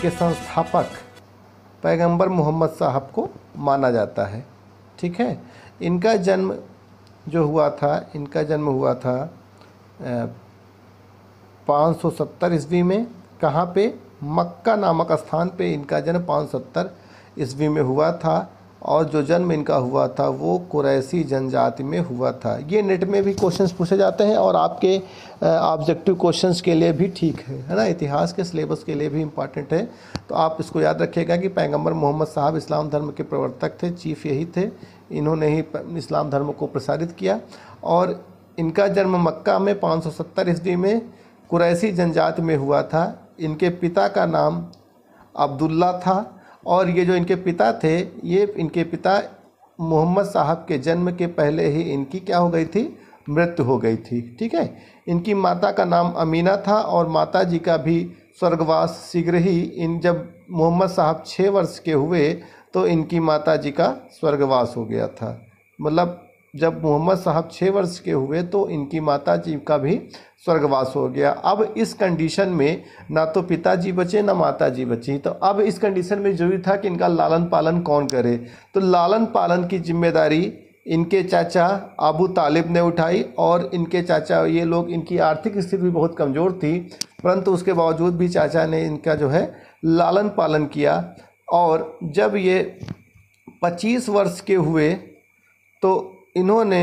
के संस्थापक पैगंबर मोहम्मद साहब को माना जाता है ठीक है इनका जन्म जो हुआ था इनका जन्म हुआ था पाँच सौ सत्तर ईस्वी में कहाँ पे मक्का नामक स्थान पे इनका जन्म पाँच सौ सत्तर ईस्वी में हुआ था और जो जन्म इनका हुआ था वो कुरैसी जनजाति में हुआ था ये नेट में भी क्वेश्चंस पूछे जाते हैं और आपके ऑब्जेक्टिव क्वेश्चंस के लिए भी ठीक है है ना इतिहास के सिलेबस के लिए भी इम्पॉर्टेंट है तो आप इसको याद रखिएगा कि पैगंबर मोहम्मद साहब इस्लाम धर्म के प्रवर्तक थे चीफ यही थे इन्होंने ही इस्लाम धर्म को प्रसारित किया और इनका जन्म मक्का में पाँच सौ सत्तर ईस्वी में कुरैसी जनजाति में हुआ था इनके पिता का नाम अब्दुल्ला था और ये जो इनके पिता थे ये इनके पिता मोहम्मद साहब के जन्म के पहले ही इनकी क्या हो गई थी मृत्यु हो गई थी ठीक है इनकी माता का नाम अमीना था और माता जी का भी स्वर्गवास शीघ्र ही इन जब मोहम्मद साहब छः वर्ष के हुए तो इनकी माता जी का स्वर्गवास हो गया था मतलब जब मोहम्मद साहब छः वर्ष के हुए तो इनकी माता जी का भी स्वर्गवास हो गया अब इस कंडीशन में ना तो पिताजी बचे ना माता जी बची तो अब इस कंडीशन में जरूरी था कि इनका लालन पालन कौन करे तो लालन पालन की जिम्मेदारी इनके चाचा अबू तालिब ने उठाई और इनके चाचा ये लोग इनकी आर्थिक स्थिति भी बहुत कमज़ोर थी परंतु उसके बावजूद भी चाचा ने इनका जो है लालन पालन किया और जब ये पच्चीस वर्ष के हुए तो इन्होंने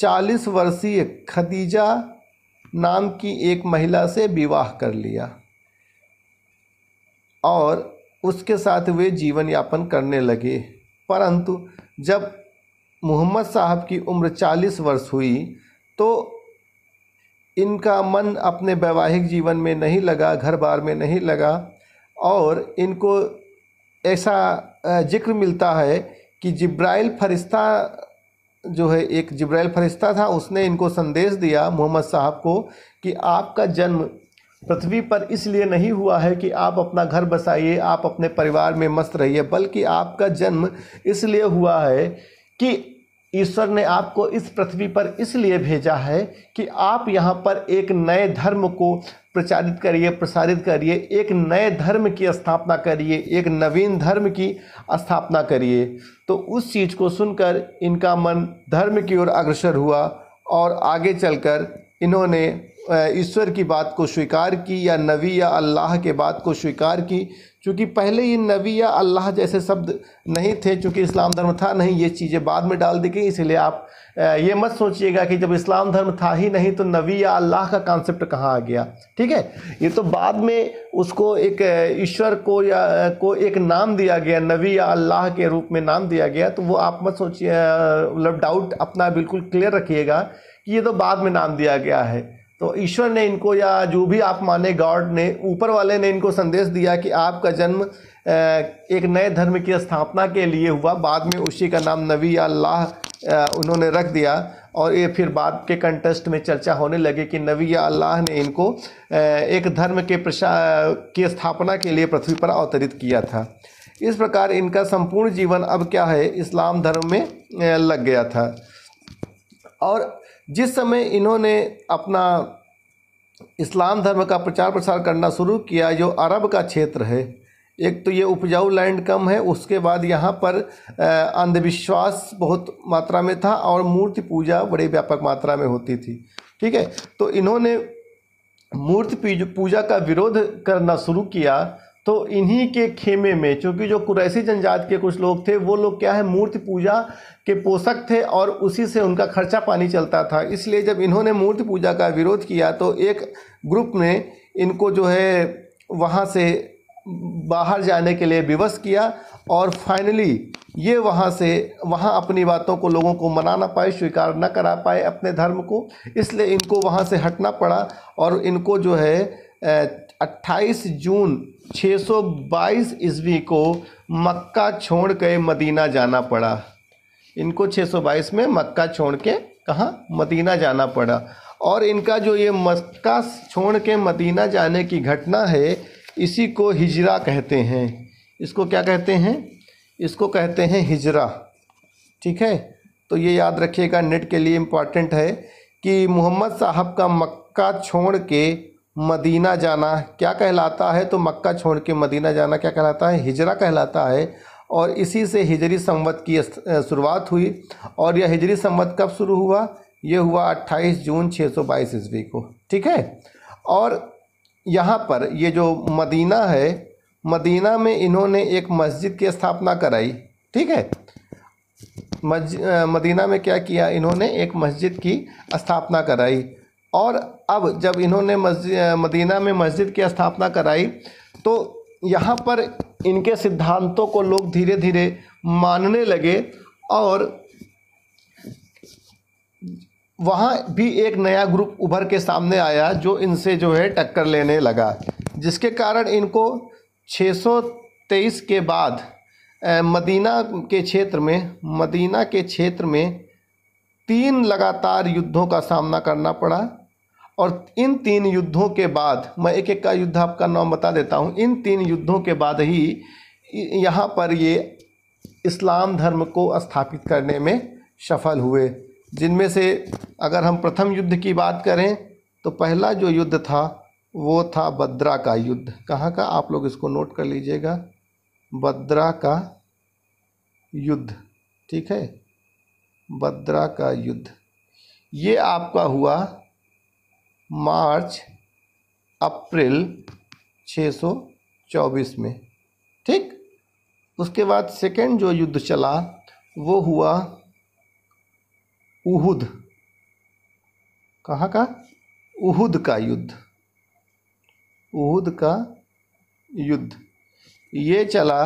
चालीस वर्षीय खदीजा नाम की एक महिला से विवाह कर लिया और उसके साथ वे जीवन यापन करने लगे परंतु जब मोहम्मद साहब की उम्र चालीस वर्ष हुई तो इनका मन अपने वैवाहिक जीवन में नहीं लगा घर बार में नहीं लगा और इनको ऐसा जिक्र मिलता है कि जिब्राइल फरिश्ता जो है एक जिब्राइल फरिश्ता था उसने इनको संदेश दिया मोहम्मद साहब को कि आपका जन्म पृथ्वी पर इसलिए नहीं हुआ है कि आप अपना घर बसाइए आप अपने परिवार में मस्त रहिए बल्कि आपका जन्म इसलिए हुआ है कि ईश्वर ने आपको इस पृथ्वी पर इसलिए भेजा है कि आप यहाँ पर एक नए धर्म को प्रचारित करिए प्रसारित करिए एक नए धर्म की स्थापना करिए एक नवीन धर्म की स्थापना करिए तो उस चीज़ को सुनकर इनका मन धर्म की ओर अग्रसर हुआ और आगे चलकर इन्होंने ईश्वर की बात को स्वीकार की या नबी या अल्लाह के बात को स्वीकार की चूँकि पहले ये नबी या अल्लाह जैसे शब्द नहीं थे चूँकि इस्लाम धर्म था नहीं ये चीज़ें बाद में डाल दी गई इसीलिए आप ये मत सोचिएगा कि जब इस्लाम धर्म था ही नहीं तो नबी या अल्लाह का कॉन्सेप्ट कहाँ आ गया ठीक है ये तो बाद में उसको एक ईश्वर को या को एक नाम दिया गया नबी या अल्लाह के रूप में नाम दिया गया तो वो आप मत सोचिए मतलब डाउट अपना बिल्कुल क्लियर रखिएगा कि ये तो बाद में नाम दिया गया है तो ईश्वर ने इनको या जो भी आप माने गॉड ने ऊपर वाले ने इनको संदेश दिया कि आपका जन्म एक नए धर्म की स्थापना के लिए हुआ बाद में उसी का नाम नबी या अल्लाह उन्होंने रख दिया और ये फिर बाद के कंटेस्ट में चर्चा होने लगी कि नबी या अल्लाह ने इनको एक धर्म के प्रशा की स्थापना के लिए पृथ्वी पर अवतरित किया था इस प्रकार इनका संपूर्ण जीवन अब क्या है इस्लाम धर्म में लग गया था और जिस समय इन्होंने अपना इस्लाम धर्म का प्रचार प्रसार करना शुरू किया जो अरब का क्षेत्र है एक तो ये उपजाऊ लैंड कम है उसके बाद यहाँ पर अंधविश्वास बहुत मात्रा में था और मूर्ति पूजा बड़े व्यापक मात्रा में होती थी ठीक है तो इन्होंने मूर्ति पूजा का विरोध करना शुरू किया तो इन्हीं के खेमे में चूँकि जो कुरैसी जनजाति के कुछ लोग थे वो लोग क्या है मूर्ति पूजा के पोषक थे और उसी से उनका खर्चा पानी चलता था इसलिए जब इन्होंने मूर्ति पूजा का विरोध किया तो एक ग्रुप ने इनको जो है वहाँ से बाहर जाने के लिए विवश किया और फाइनली ये वहाँ से वहाँ अपनी बातों को लोगों को मना ना पाए स्वीकार ना करा पाए अपने धर्म को इसलिए इनको वहाँ से हटना पड़ा और इनको जो है 28 जून 622 ईस्वी को मक्का छोड़ के मदीना जाना पड़ा इनको 622 में मक्का छोड़ के कहाँ मदीना जाना पड़ा और इनका जो ये मक्का छोड़ के मदीना जाने की घटना है इसी को हिजरा कहते हैं इसको क्या कहते हैं इसको कहते हैं हिजरा ठीक है तो ये याद रखिएगा नेट के लिए इम्पॉर्टेंट है कि मोहम्मद साहब का मक्का छोड़ के मदीना जाना क्या कहलाता है तो मक्का छोड़ के मदीना जाना क्या कहलाता है हिजरा कहलाता है और इसी से हिजरी संवत की शुरुआत हुई और यह हिजरी संवत कब शुरू हुआ ये हुआ 28 जून 622 सौ ईस्वी को ठीक है और यहाँ पर ये जो मदीना है मदीना में इन्होंने एक मस्जिद की स्थापना कराई ठीक है मदीना में क्या किया इन्होंने एक मस्जिद की स्थापना कराई और अब जब इन्होंने मदीना में मस्जिद की स्थापना कराई तो यहाँ पर इनके सिद्धांतों को लोग धीरे धीरे मानने लगे और वहाँ भी एक नया ग्रुप उभर के सामने आया जो इनसे जो है टक्कर लेने लगा जिसके कारण इनको 623 के बाद मदीना के क्षेत्र में मदीना के क्षेत्र में तीन लगातार युद्धों का सामना करना पड़ा और इन तीन युद्धों के बाद मैं एक एक का युद्ध आपका नाम बता देता हूँ इन तीन युद्धों के बाद ही यहाँ पर ये इस्लाम धर्म को स्थापित करने में सफल हुए जिनमें से अगर हम प्रथम युद्ध की बात करें तो पहला जो युद्ध था वो था बद्रा का युद्ध कहाँ का आप लोग इसको नोट कर लीजिएगा बद्रा का युद्ध ठीक है बद्रा का युद्ध ये आपका हुआ मार्च अप्रैल 624 में ठीक उसके बाद सेकेंड जो युद्ध चला वो हुआ उहुद कहाँ का उहुद का युद्ध उहुद का युद्ध ये चला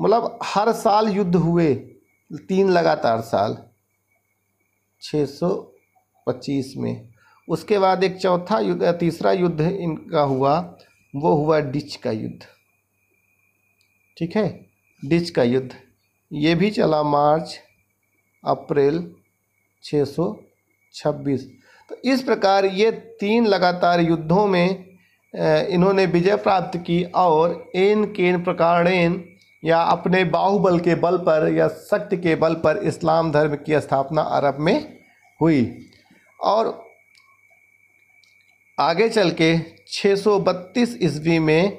मतलब हर साल युद्ध हुए तीन लगातार साल 625 में उसके बाद एक चौथा युद्ध तीसरा युद्ध इनका हुआ वो हुआ डिच का युद्ध ठीक है डिच का युद्ध ये भी चला मार्च अप्रैल 626 तो इस प्रकार ये तीन लगातार युद्धों में इन्होंने विजय प्राप्त की और एन केन प्रकारेन या अपने बाहुबल के बल पर या शक्ति के बल पर इस्लाम धर्म की स्थापना अरब में हुई और आगे चल के छः सौ बत्तीस ईस्वी में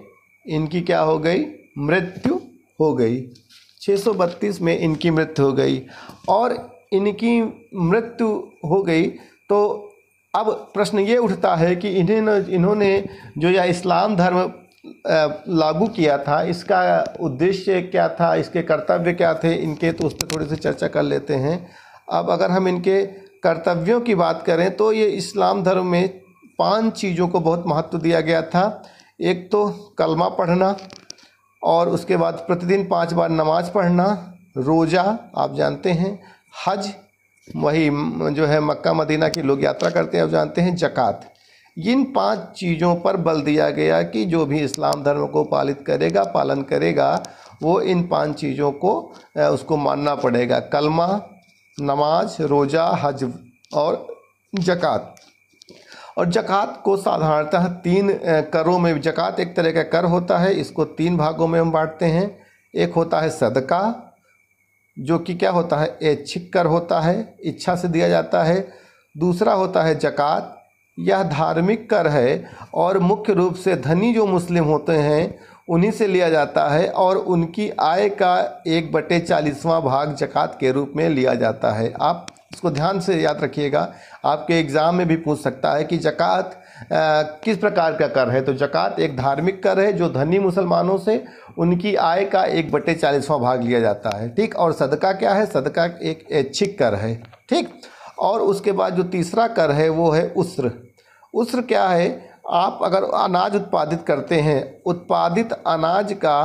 इनकी क्या हो गई मृत्यु हो गई छः सौ बत्तीस में इनकी मृत्यु हो गई और इनकी मृत्यु हो गई तो अब प्रश्न ये उठता है कि इन्हें इन्होंने जो यह इस्लाम धर्म लागू किया था इसका उद्देश्य क्या था इसके कर्तव्य क्या थे इनके तो उस पर थोड़ी सी चर्चा कर लेते हैं अब अगर हम इनके कर्तव्यों की बात करें तो ये इस्लाम धर्म में पांच चीज़ों को बहुत महत्व दिया गया था एक तो कलमा पढ़ना और उसके बाद प्रतिदिन पांच बार नमाज पढ़ना रोज़ा आप जानते हैं हज वही जो है मक्का मदीना की लोग यात्रा करते हैं आप जानते हैं जक़ात इन पांच चीज़ों पर बल दिया गया कि जो भी इस्लाम धर्म को पालित करेगा पालन करेगा वो इन पांच चीज़ों को उसको मानना पड़ेगा कलमा नमाज रोज़ा हज और जक़ात और जक़ात को साधारणतः तीन करों में जक़ात एक तरह का कर होता है इसको तीन भागों में हम बांटते हैं एक होता है सदका जो कि क्या होता है ऐच्छिक कर होता है इच्छा से दिया जाता है दूसरा होता है जक़ात यह धार्मिक कर है और मुख्य रूप से धनी जो मुस्लिम होते हैं उन्हीं से लिया जाता है और उनकी आय का एक बटे चालीसवां भाग जक़ात के रूप में लिया जाता है आप इसको ध्यान से याद रखिएगा आपके एग्ज़ाम में भी पूछ सकता है कि जक़ात किस प्रकार का कर है तो जक़ात एक धार्मिक कर है जो धनी मुसलमानों से उनकी आय का एक बटे चालीसवां भाग लिया जाता है ठीक और सदका क्या है सदका एक ऐच्छिक कर है ठीक और उसके बाद जो तीसरा कर है वो है उस्र उस्र क्या है आप अगर अनाज उत्पादित करते हैं उत्पादित अनाज का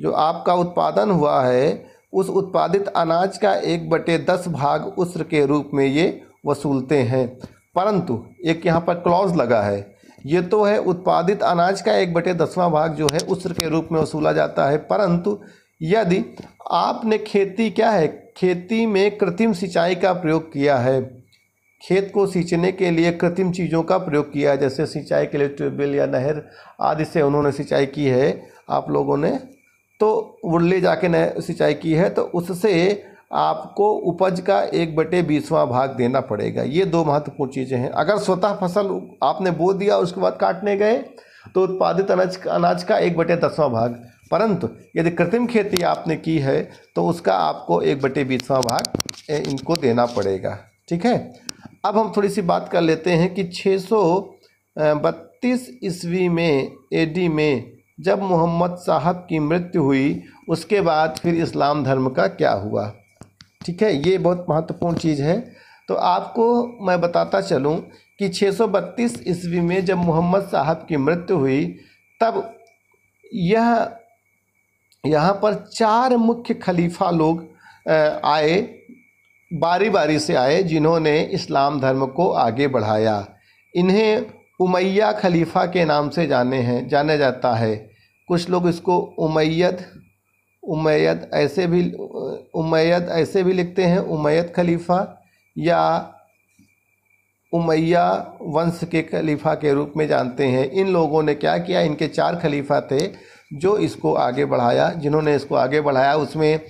जो आपका उत्पादन हुआ है उस उत्पादित अनाज का एक बटे दस भाग उस्र के रूप में ये वसूलते हैं परंतु एक यहाँ पर क्लॉज लगा है ये तो है उत्पादित अनाज का एक बटे दसवां भाग जो है उस्र के रूप में वसूला जाता है परंतु यदि आपने खेती क्या है खेती में कृत्रिम सिंचाई का प्रयोग किया है खेत को सींचने के लिए कृत्रिम चीज़ों का प्रयोग किया है जैसे सिंचाई के लिए ट्यूबवेल या नहर आदि से उन्होंने सिंचाई की है आप लोगों ने तो वो ले जाके नए सिंचाई की है तो उससे आपको उपज का एक बटे बीसवां भाग देना पड़ेगा ये दो महत्वपूर्ण चीज़ें हैं अगर स्वतः फसल आपने बो दिया उसके बाद काटने गए तो उत्पादित अनाज अनाज का एक बटे दसवां भाग परंतु यदि कृत्रिम खेती आपने की है तो उसका आपको एक बटे बीसवां भाग इनको देना पड़ेगा ठीक है अब हम थोड़ी सी बात कर लेते हैं कि छः सौ बत्तीस ईस्वी में एडी में जब मोहम्मद साहब की मृत्यु हुई उसके बाद फिर इस्लाम धर्म का क्या हुआ ठीक है ये बहुत महत्वपूर्ण चीज़ है तो आपको मैं बताता चलूं कि 632 ईस्वी में जब मोहम्मद साहब की मृत्यु हुई तब यह यहाँ पर चार मुख्य खलीफा लोग आए बारी बारी से आए जिन्होंने इस्लाम धर्म को आगे बढ़ाया इन्हें उमैया खलीफा के नाम से जाने हैं जाना जाता है कुछ लोग इसको उमैयद उमैयद ऐसे भी उमैयद ऐसे भी लिखते हैं उमैयद खलीफा या उमैया वंश के खलीफा के रूप में जानते हैं इन लोगों ने क्या किया इनके चार खलीफा थे जो इसको आगे बढ़ाया जिन्होंने इसको आगे बढ़ाया उसमें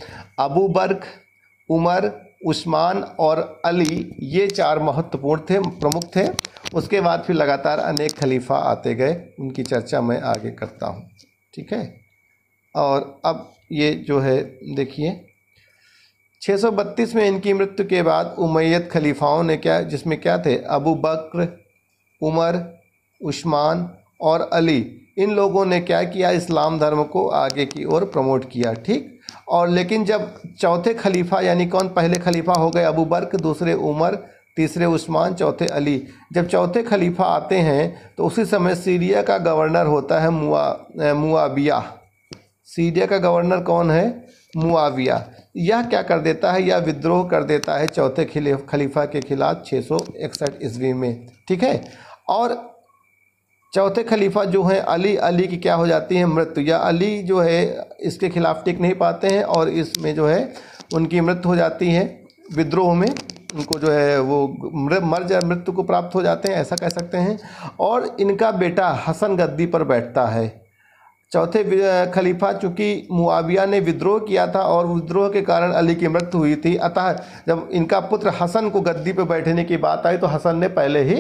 अबू बर्क उमर उस्मान और अली ये चार महत्वपूर्ण थे प्रमुख थे उसके बाद फिर लगातार अनेक खलीफा आते गए उनकी चर्चा मैं आगे करता हूँ ठीक है और अब ये जो है देखिए 632 में इनकी मृत्यु के बाद उमैयद खलीफाओं ने क्या जिसमें क्या थे अबू बकर उमर उस्मान और अली इन लोगों ने क्या किया इस्लाम धर्म को आगे की ओर प्रमोट किया ठीक और लेकिन जब चौथे खलीफा यानी कौन पहले खलीफा हो गए अबू बर्क दूसरे उमर तीसरे उस्मान चौथे अली जब चौथे खलीफा आते हैं तो उसी समय सीरिया का गवर्नर होता है मुआ मुआविया सीरिया का गवर्नर कौन है मुआविया यह क्या कर देता है यह विद्रोह कर देता है चौथे खलीफा के खिलाफ छः सौ इकसठ ईस्वी में ठीक है और चौथे खलीफा जो हैं अली अली की क्या हो जाती है मृत्यु या अली जो है इसके खिलाफ टिक नहीं पाते हैं और इसमें जो है उनकी मृत्यु हो जाती है विद्रोह में उनको जो है वो मर जा मृत्यु को प्राप्त हो जाते हैं ऐसा कह सकते हैं और इनका बेटा हसन गद्दी पर बैठता है चौथे खलीफा चूँकि मुआविया ने विद्रोह किया था और विद्रोह के कारण अली की मृत्यु हुई थी अतः जब इनका पुत्र हसन को गद्दी पर बैठने की बात आई तो हसन ने पहले ही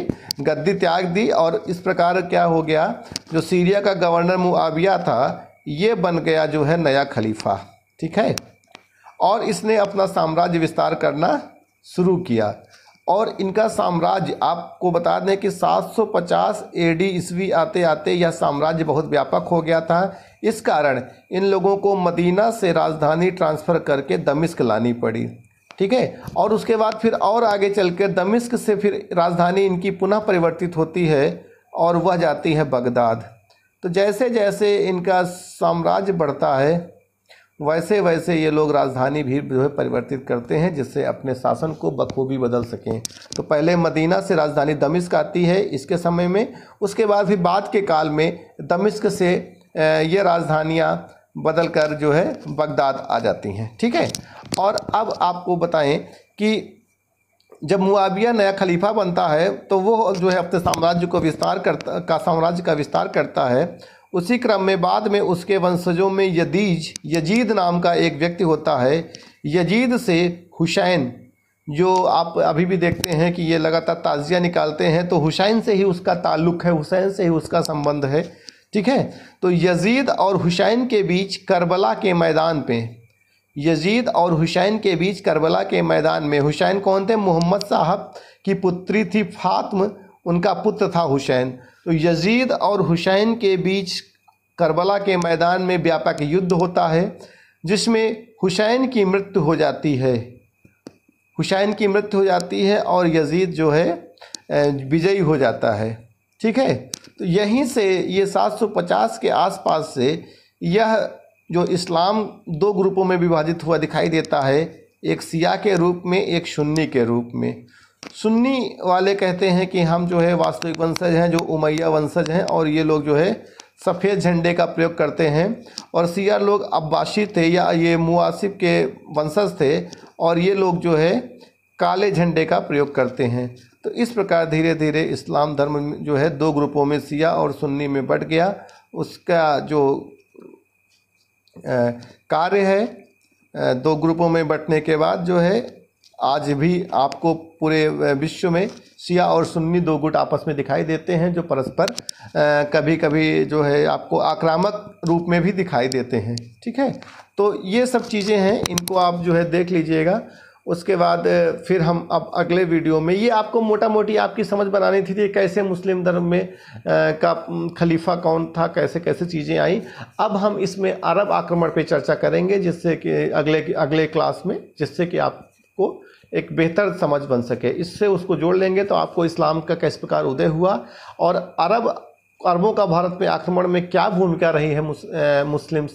गद्दी त्याग दी और इस प्रकार क्या हो गया जो सीरिया का गवर्नर मुआविया था ये बन गया जो है नया खलीफा ठीक है और इसने अपना साम्राज्य विस्तार करना शुरू किया और इनका साम्राज्य आपको बता दें कि 750 डी ईस्वी आते आते यह साम्राज्य बहुत व्यापक हो गया था इस कारण इन लोगों को मदीना से राजधानी ट्रांसफ़र करके दमिश्क लानी पड़ी ठीक है और उसके बाद फिर और आगे चलकर दमिश्क से फिर राजधानी इनकी पुनः परिवर्तित होती है और वह जाती है बगदाद तो जैसे जैसे इनका साम्राज्य बढ़ता है वैसे वैसे ये लोग राजधानी भी जो है परिवर्तित करते हैं जिससे अपने शासन को बखूबी बदल सकें तो पहले मदीना से राजधानी दमिश्क आती है इसके समय में उसके बाद भी बाद के काल में दमिश्क से ये राजधानियाँ बदल कर जो है बगदाद आ जाती हैं ठीक है और अब आपको बताएं कि जब मुआविया नया खलीफा बनता है तो वो जो है अपने साम्राज्य को विस्तार करता का साम्राज्य का विस्तार करता है उसी क्रम में बाद में उसके वंशजों में यदीज यजीद नाम का एक व्यक्ति होता है यजीद से हुसैन जो आप अभी भी देखते हैं कि ये लगातार ताज़िया निकालते हैं तो हुसैन से ही उसका ताल्लुक़ है हुसैन से ही उसका संबंध है ठीक है तो यजीद और हुसैन के बीच करबला के मैदान पे यजीद और हुसैन के बीच करबला के मैदान में हुसैन कौन थे मोहम्मद साहब की पुत्री थी फातम उनका पुत्र था हुसैन तो यजीद और हुसैन के बीच करबला के मैदान में व्यापक युद्ध होता है जिसमें हुसैन की मृत्यु हो जाती है हुसैन की मृत्यु हो जाती है और यजीद जो है विजयी हो जाता है ठीक है तो यहीं से ये 750 के आसपास से यह जो इस्लाम दो ग्रुपों में विभाजित हुआ दिखाई देता है एक सिया के रूप में एक शून्य के रूप में सुन्नी वाले कहते हैं कि हम जो है वास्तविक वंशज हैं जो उमैया वंशज हैं और ये लोग जो है सफ़ेद झंडे का प्रयोग करते हैं और सिया लोग अब्बासी थे या ये मुआसिब के वंशज थे और ये लोग जो है काले झंडे का प्रयोग करते हैं तो इस प्रकार धीरे धीरे इस्लाम धर्म जो है दो ग्रुपों में सिया और सुन्नी में बट गया उसका जो कार्य है दो ग्रुपों में बटने के बाद जो है आज भी आपको पूरे विश्व में शिया और सुन्नी दो गुट आपस में दिखाई देते हैं जो परस्पर कभी कभी जो है आपको आक्रामक रूप में भी दिखाई देते हैं ठीक है तो ये सब चीज़ें हैं इनको आप जो है देख लीजिएगा उसके बाद फिर हम अब अगले वीडियो में ये आपको मोटा मोटी आपकी समझ बनानी थी कि कैसे मुस्लिम धर्म में का खलीफा कौन था कैसे कैसे चीज़ें आई अब हम इसमें अरब आक्रमण पे चर्चा करेंगे जिससे कि अगले अगले क्लास में जिससे कि आपको एक बेहतर समझ बन सके इससे उसको जोड़ लेंगे तो आपको इस्लाम का किस प्रकार उदय हुआ और अरब अरबों का भारत में आक्रमण में क्या भूमिका रही है मुस्लिम